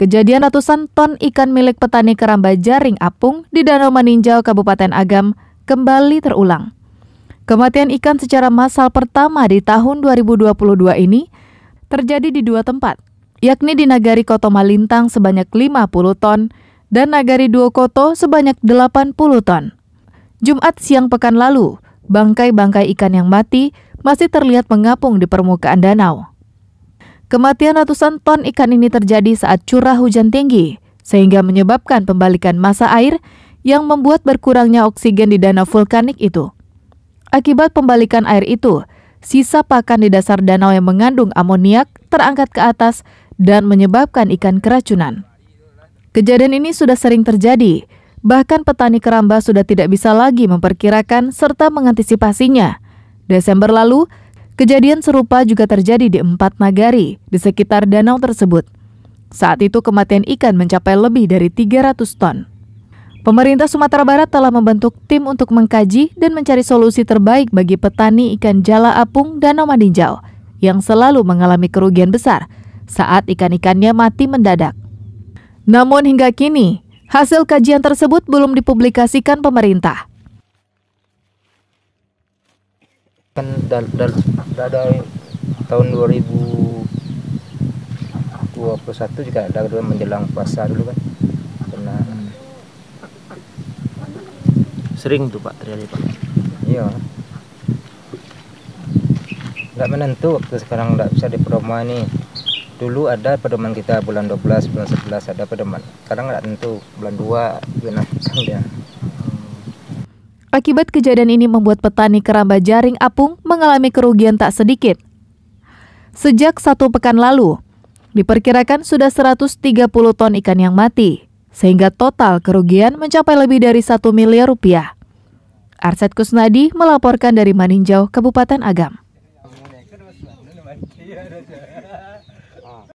Kejadian ratusan ton ikan milik petani keramba jaring apung di Danau Maninjau, Kabupaten Agam kembali terulang. Kematian ikan secara massal pertama di tahun 2022 ini terjadi di dua tempat, yakni di Nagari Koto Malintang sebanyak 50 ton dan Nagari Duo Koto sebanyak 80 ton. Jumat siang pekan lalu, bangkai-bangkai ikan yang mati masih terlihat mengapung di permukaan danau. Kematian ratusan ton ikan ini terjadi saat curah hujan tinggi, sehingga menyebabkan pembalikan masa air yang membuat berkurangnya oksigen di danau vulkanik itu. Akibat pembalikan air itu, sisa pakan di dasar danau yang mengandung amoniak terangkat ke atas dan menyebabkan ikan keracunan. Kejadian ini sudah sering terjadi, bahkan petani keramba sudah tidak bisa lagi memperkirakan serta mengantisipasinya. Desember lalu, Kejadian serupa juga terjadi di empat nagari di sekitar danau tersebut. Saat itu kematian ikan mencapai lebih dari 300 ton. Pemerintah Sumatera Barat telah membentuk tim untuk mengkaji dan mencari solusi terbaik bagi petani ikan jala apung Danau Madinjau, yang selalu mengalami kerugian besar saat ikan-ikannya mati mendadak. Namun hingga kini, hasil kajian tersebut belum dipublikasikan pemerintah. dal, tahun 2021 juga ada dua menjelang puasa dulu kan pernah sering tuh pak terjadi pak iya nggak menentu waktu sekarang nggak bisa diperdoman nih dulu ada pedoman kita bulan 12 bulan 11 ada pedoman sekarang nggak tentu bulan 2 benah kan dia Akibat kejadian ini membuat petani keramba jaring apung mengalami kerugian tak sedikit. Sejak satu pekan lalu, diperkirakan sudah 130 ton ikan yang mati, sehingga total kerugian mencapai lebih dari satu miliar rupiah. Arset Kusnadi melaporkan dari Maninjau, Kabupaten Agam.